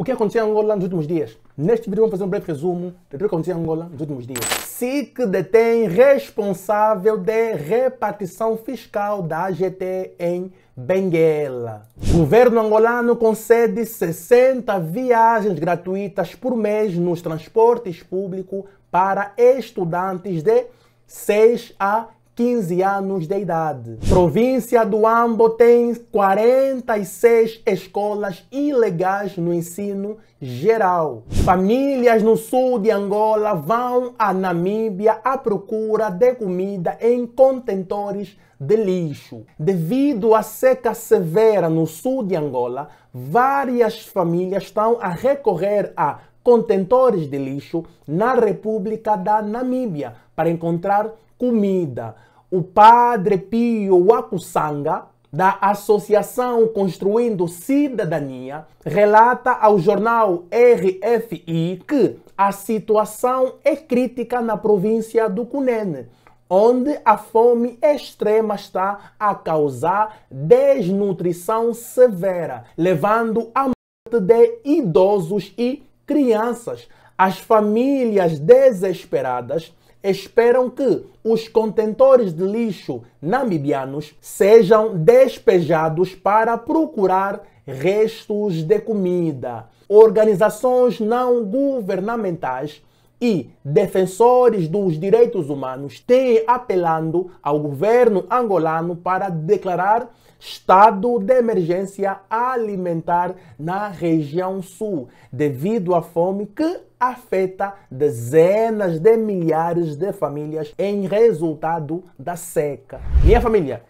o que aconteceu em Angola nos últimos dias. Neste vídeo vamos fazer um breve resumo do que aconteceu em Angola nos últimos dias. SIC detém responsável de repartição fiscal da AGT em Benguela. Governo angolano concede 60 viagens gratuitas por mês nos transportes públicos para estudantes de 6 a 15 anos de idade. Província do Ambo tem 46 escolas ilegais no ensino geral. Famílias no sul de Angola vão à Namíbia à procura de comida em contentores de lixo. Devido à seca severa no sul de Angola, várias famílias estão a recorrer a contentores de lixo na República da Namíbia para encontrar comida o padre Pio Wakusanga, da Associação Construindo Cidadania, relata ao jornal RFI que a situação é crítica na província do Cunene, onde a fome extrema está a causar desnutrição severa, levando à morte de idosos e crianças. As famílias desesperadas esperam que os contentores de lixo namibianos sejam despejados para procurar restos de comida. Organizações não governamentais e defensores dos direitos humanos têm apelando ao governo angolano para declarar estado de emergência alimentar na região sul, devido à fome que afeta dezenas de milhares de famílias em resultado da seca. Minha família,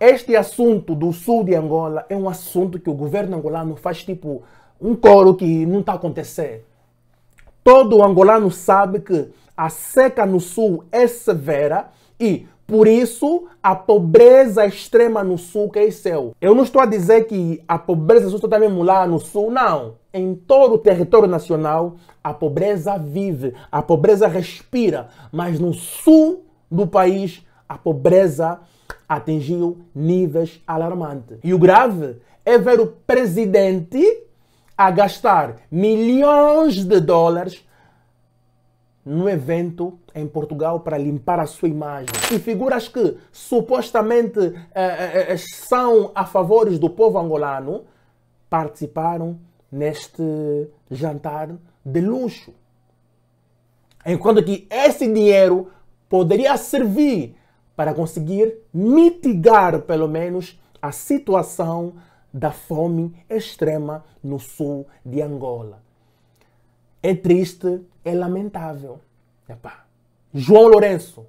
este assunto do sul de Angola é um assunto que o governo angolano faz tipo um coro que não está acontecendo. Todo angolano sabe que a seca no sul é severa e, por isso, a pobreza extrema no sul cresceu. É Eu não estou a dizer que a pobreza só está mesmo lá no sul, não. Em todo o território nacional, a pobreza vive, a pobreza respira, mas no sul do país, a pobreza atingiu níveis alarmantes. E o grave é ver o presidente a gastar milhões de dólares no evento em Portugal para limpar a sua imagem. E figuras que supostamente eh, eh, eh, são a favores do povo angolano participaram neste jantar de luxo. Enquanto que esse dinheiro poderia servir para conseguir mitigar, pelo menos, a situação da fome extrema no sul de Angola. É triste, é lamentável. Epá. João Lourenço,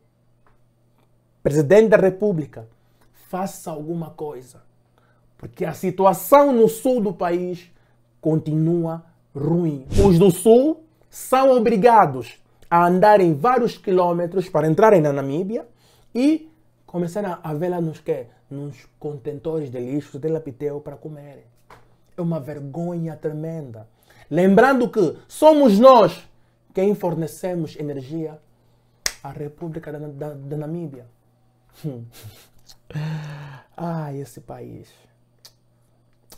presidente da República, faça alguma coisa, porque a situação no sul do país continua ruim. Os do sul são obrigados a andarem vários quilômetros para entrarem na Namíbia e começaram a vê-la nos que Nos contentores de lixo de Lapiteu para comer É uma vergonha tremenda. Lembrando que somos nós quem fornecemos energia à República da, da, da Namíbia. Ah, Ai, esse país.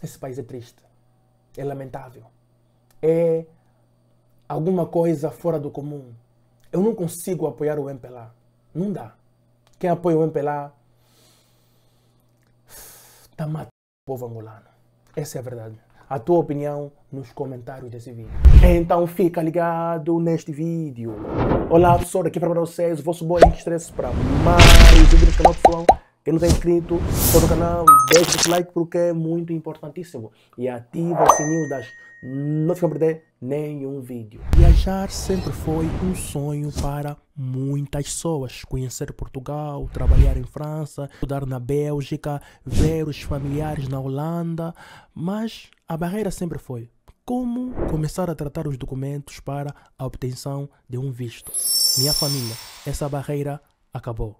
Esse país é triste. É lamentável. É alguma coisa fora do comum. Eu não consigo apoiar o MPLA. Não dá. Quem apoia o MPLA está matando o povo angolano. Essa é a verdade. A tua opinião nos comentários desse vídeo. Então fica ligado neste vídeo. Olá pessoal, aqui para vocês, o vosso boy estresse para mais um vídeo do canal pessoal. Quem não está inscrito, for no canal e deixa o like porque é muito importantíssimo. E ativa o sininho das notificações para perder nenhum vídeo. Viajar sempre foi um sonho para muitas pessoas. Conhecer Portugal, trabalhar em França, estudar na Bélgica, ver os familiares na Holanda. Mas a barreira sempre foi como começar a tratar os documentos para a obtenção de um visto. Minha família, essa barreira acabou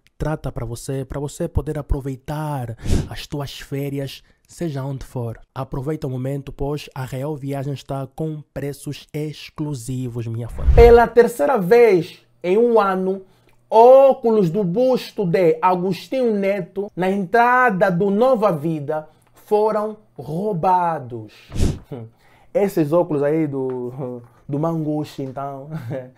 trata para você, para você poder aproveitar as tuas férias, seja onde for. Aproveita o momento, pois a Real Viagem está com preços exclusivos, minha fã Pela terceira vez em um ano, óculos do busto de Agostinho Neto na entrada do Nova Vida foram roubados. Esses óculos aí do, do Mangush, então.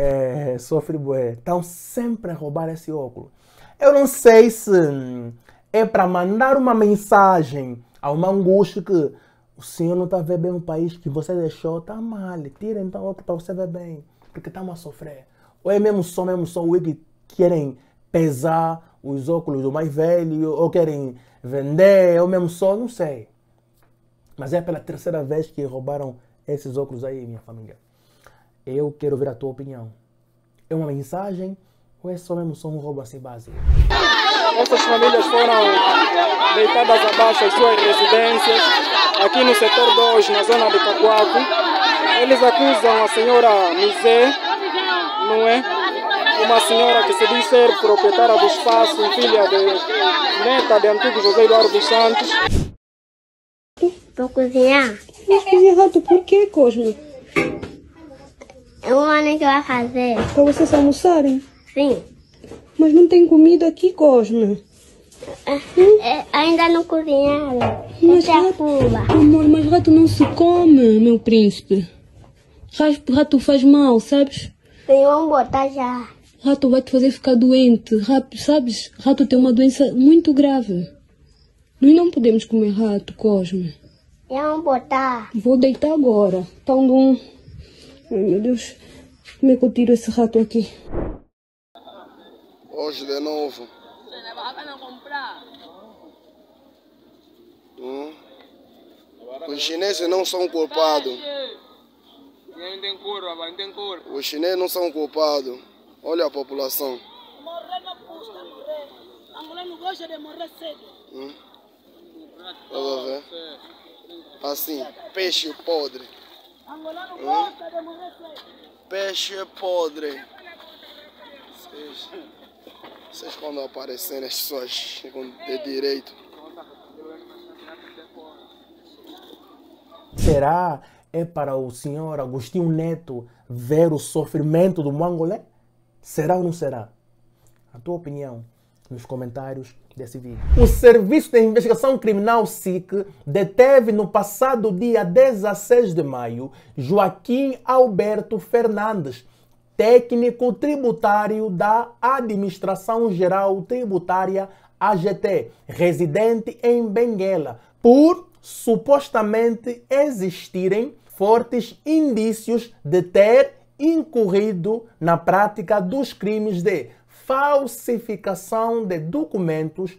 é, eh, sofre bué. Estão eh, sempre a roubar esse óculos. Eu não sei se hum, é para mandar uma mensagem a uma angústia que o senhor não está vendo bem o país que você deixou, está mal. Tira então o óculos para você ver bem, porque estamos a sofrer. Ou é mesmo só, mesmo só, o que querem pesar os óculos do mais velho, ou querem vender, ou mesmo só, não sei. Mas é pela terceira vez que roubaram esses óculos aí, minha família. Eu quero ver a tua opinião. É uma mensagem ou é só mesmo só um roubo assim base? Essas famílias foram deitadas abaixo das suas residências, aqui no setor 2, na zona de Cacuaco, Eles acusam a senhora Mizé, não é? Uma senhora que se diz ser proprietária do espaço, filha de neta de antigo José Eduardo dos Santos. Vou cozinhar. Mas cozinhar rato por que, Cosme? Uma hora que vai fazer. Para vocês almoçarem? Sim. Mas não tem comida aqui, Cosme. Hum? É, ainda não cozinharam. Mas Essa rato, amor, mas rato não se come, meu príncipe. Rato, rato faz mal, sabes? Sim, vamos botar já. Rato vai te fazer ficar doente, rato, sabes? Rato tem uma doença muito grave. Nós não podemos comer rato, Cosme. Vamos botar. Vou deitar agora. Tão tá de um... Ai meu Deus, como é que eu tiro esse rato aqui? Hoje oh, de é novo. Você levava não comprar? Hum. Os chineses não são culpados. Os chineses não são culpados. Olha a população. Morrer na custa morrer. não gosta de morrer cedo. Hum. Vamos ver. Assim, peixe podre. Um peixe podre. Vocês, vocês quando aparecerem as pessoas de direito. Será é para o senhor Agostinho Neto ver o sofrimento do mangolé? Será ou não será? A tua opinião? nos comentários desse vídeo. O Serviço de Investigação Criminal SIC deteve no passado dia 16 de maio Joaquim Alberto Fernandes, técnico tributário da Administração Geral Tributária AGT, residente em Benguela, por supostamente existirem fortes indícios de ter incorrido na prática dos crimes de falsificação de documentos,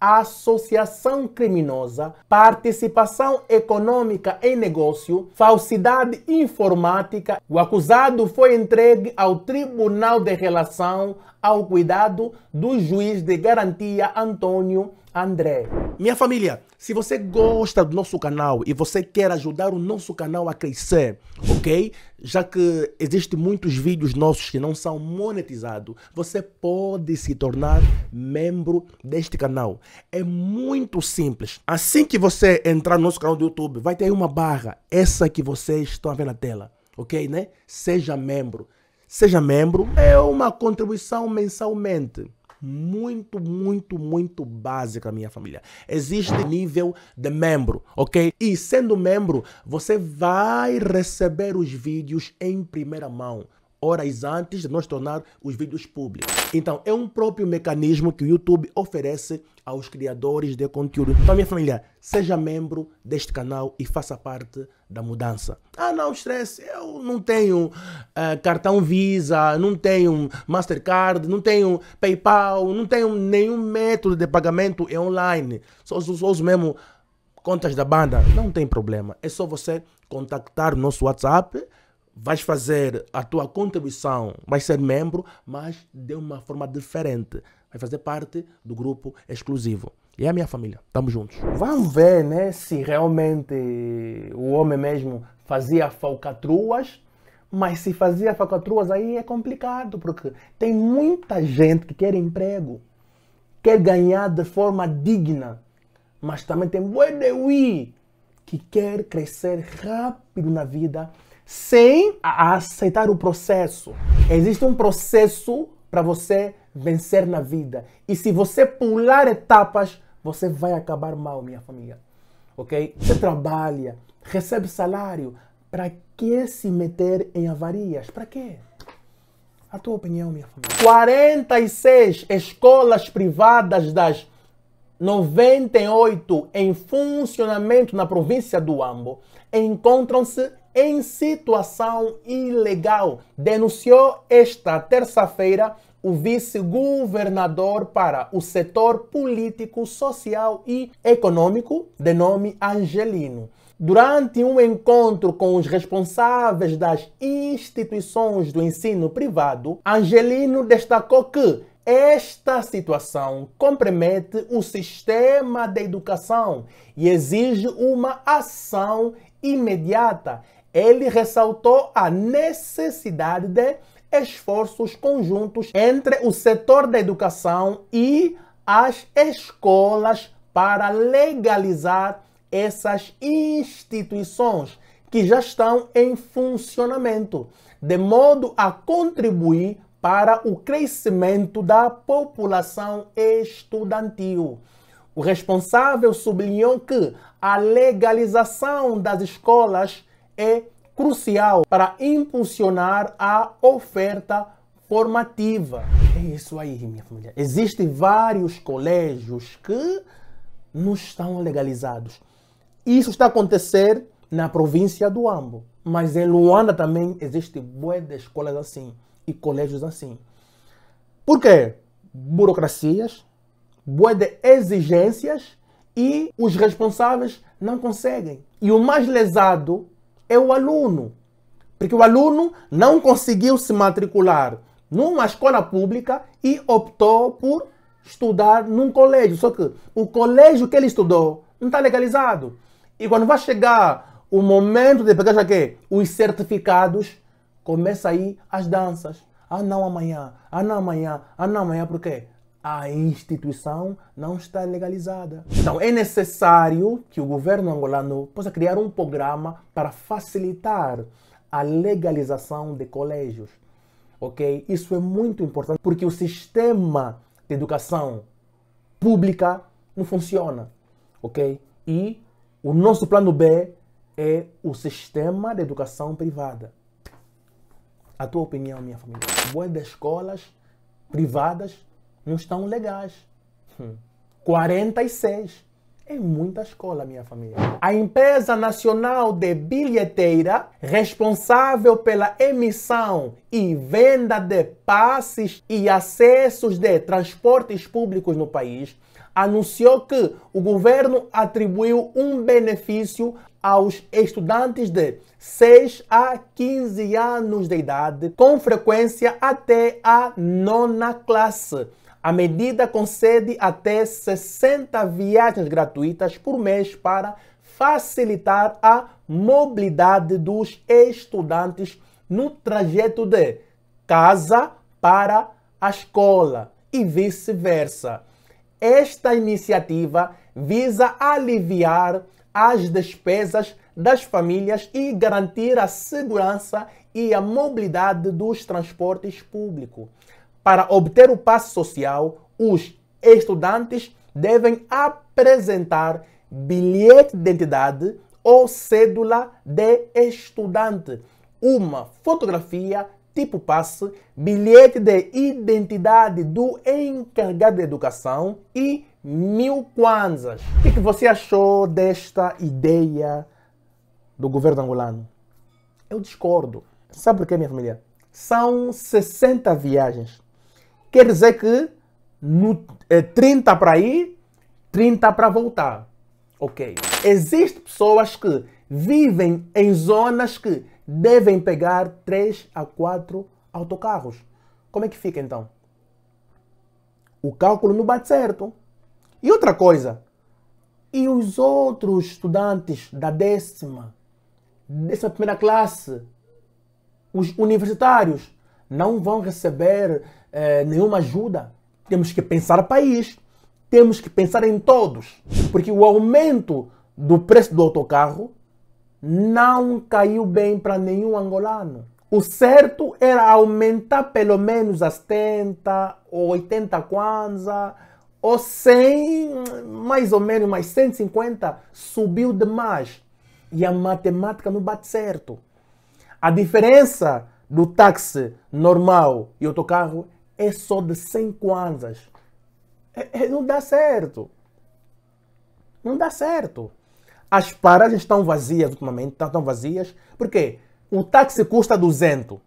associação criminosa, participação econômica em negócio, falsidade informática. O acusado foi entregue ao Tribunal de Relação ao cuidado do juiz de garantia Antônio André. Minha família, se você gosta do nosso canal e você quer ajudar o nosso canal a crescer, ok? Já que existem muitos vídeos nossos que não são monetizados, você pode se tornar membro deste canal. É muito simples. Assim que você entrar no nosso canal do YouTube, vai ter uma barra, essa que vocês estão vendo na tela, ok, né? Seja membro. Seja membro é uma contribuição mensalmente muito, muito, muito básica, minha família. Existe nível de membro, ok? E sendo membro, você vai receber os vídeos em primeira mão horas antes de nós tornar os vídeos públicos. Então, é um próprio mecanismo que o YouTube oferece aos criadores de conteúdo. Então, minha família, seja membro deste canal e faça parte da mudança. Ah, não, estresse, eu não tenho uh, cartão Visa, não tenho Mastercard, não tenho PayPal, não tenho nenhum método de pagamento é online. Só uso mesmo contas da banda. Não tem problema, é só você contactar o nosso WhatsApp vais fazer a tua contribuição, vais ser membro, mas de uma forma diferente. Vai fazer parte do grupo exclusivo. E é a minha família. Estamos juntos. Vamos ver, né, se realmente o homem mesmo fazia falcatruas. Mas se fazia falcatruas aí é complicado, porque tem muita gente que quer emprego, quer ganhar de forma digna. Mas também tem buedewi que quer crescer rápido na vida sem aceitar o processo. Existe um processo para você vencer na vida. E se você pular etapas, você vai acabar mal, minha família. Ok? Você trabalha, recebe salário. Para que se meter em avarias? Para quê? A tua opinião, minha família. 46 escolas privadas das 98 em funcionamento na província do Ambo encontram-se em situação ilegal, denunciou esta terça-feira o vice-governador para o setor político, social e econômico, de nome Angelino. Durante um encontro com os responsáveis das instituições do ensino privado, Angelino destacou que esta situação compromete o sistema de educação e exige uma ação imediata ele ressaltou a necessidade de esforços conjuntos entre o setor da educação e as escolas para legalizar essas instituições que já estão em funcionamento, de modo a contribuir para o crescimento da população estudantil. O responsável sublinhou que a legalização das escolas é crucial para impulsionar a oferta formativa. É isso aí, minha família. Existem vários colégios que não estão legalizados. Isso está a acontecer na província do Ambo, mas em Luanda também existe boas de escolas assim e colégios assim. Por quê? Burocracias, boas de exigências e os responsáveis não conseguem. E o mais lesado é o aluno. Porque o aluno não conseguiu se matricular numa escola pública e optou por estudar num colégio. Só que o colégio que ele estudou não está legalizado. E quando vai chegar o momento de pegar já que os certificados, começa aí as danças. Ah, não amanhã, ah, não amanhã, ah, não amanhã, por quê? a instituição não está legalizada. Então é necessário que o governo angolano possa criar um programa para facilitar a legalização de colégios. Ok? Isso é muito importante porque o sistema de educação pública não funciona. Ok? E o nosso plano B é o sistema de educação privada. A tua opinião, minha família? Boa das escolas privadas não estão legais. 46. É muita escola, minha família. A empresa nacional de bilheteira, responsável pela emissão e venda de passes e acessos de transportes públicos no país, anunciou que o governo atribuiu um benefício aos estudantes de 6 a 15 anos de idade, com frequência até a nona classe a medida concede até 60 viagens gratuitas por mês para facilitar a mobilidade dos estudantes no trajeto de casa para a escola e vice-versa. Esta iniciativa visa aliviar as despesas das famílias e garantir a segurança e a mobilidade dos transportes públicos. Para obter o passe social, os estudantes devem apresentar bilhete de identidade ou cédula de estudante, uma fotografia tipo passe, bilhete de identidade do encarregado de educação e mil kwanzas. O que você achou desta ideia do governo angolano? Eu discordo. Sabe por quê, minha família? São 60 viagens Quer dizer que no, é, eh, 30 para ir, 30 para voltar. Ok. Existem pessoas que vivem em zonas que devem pegar 3 a 4 autocarros. Como é que fica então? O cálculo não bate certo. E outra coisa, e os outros estudantes da décima, décima primeira classe, os universitários, não vão receber é, nenhuma ajuda. Temos que pensar país, temos que pensar em todos, porque o aumento do preço do autocarro não caiu bem para nenhum angolano. O certo era aumentar pelo menos a 70 ou 80 kwanza, ou 100, mais ou menos, mas 150 subiu demais. E a matemática não bate certo. A diferença do táxi normal e autocarro é só de 100 kwanzas. É, é, não dá certo. Não dá certo. As paragens estão vazias ultimamente, estão, vazias. Por quê? O táxi custa 200,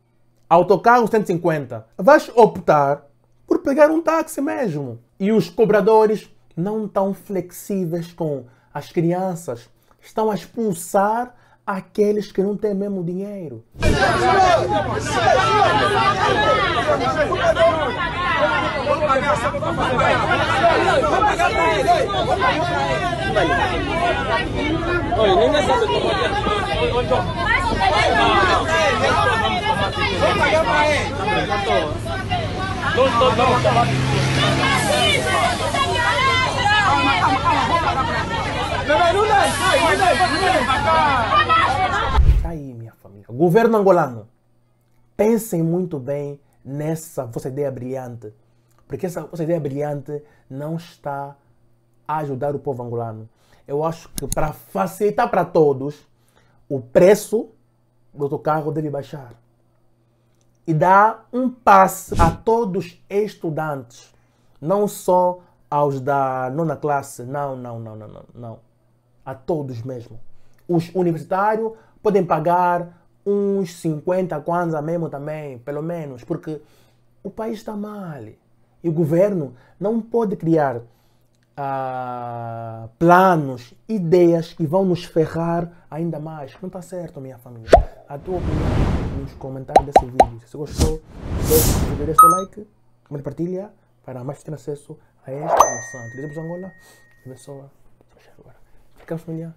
autocarro 150. Vais optar por pegar um táxi mesmo. E os cobradores não estão flexíveis com as crianças. Estão a expulsar aqueles que não têm mesmo dinheiro. vamos pagar ele. Está aí, minha família. Governo angolano, pensem muito bem nessa vossa ideia brilhante. Porque essa vossa ideia brilhante não está a ajudar o povo angolano. Eu acho que para facilitar para todos, o preço do autocarro deve baixar. E dar um passe a todos estudantes, não só aos da nona classe. Não, não, não, não, não. não a todos mesmo. Os universitários podem pagar uns 50 kwanza mesmo também, pelo menos, porque o país está mal. E o governo não pode criar ah, planos, ideias que vão nos ferrar ainda mais. Não está certo, minha família. A tua opinião nos comentários desse vídeo. Se gostou, deixa o like, compartilha para mais ter acesso a esta noção. Televisão Angola, pessoa, agora. California.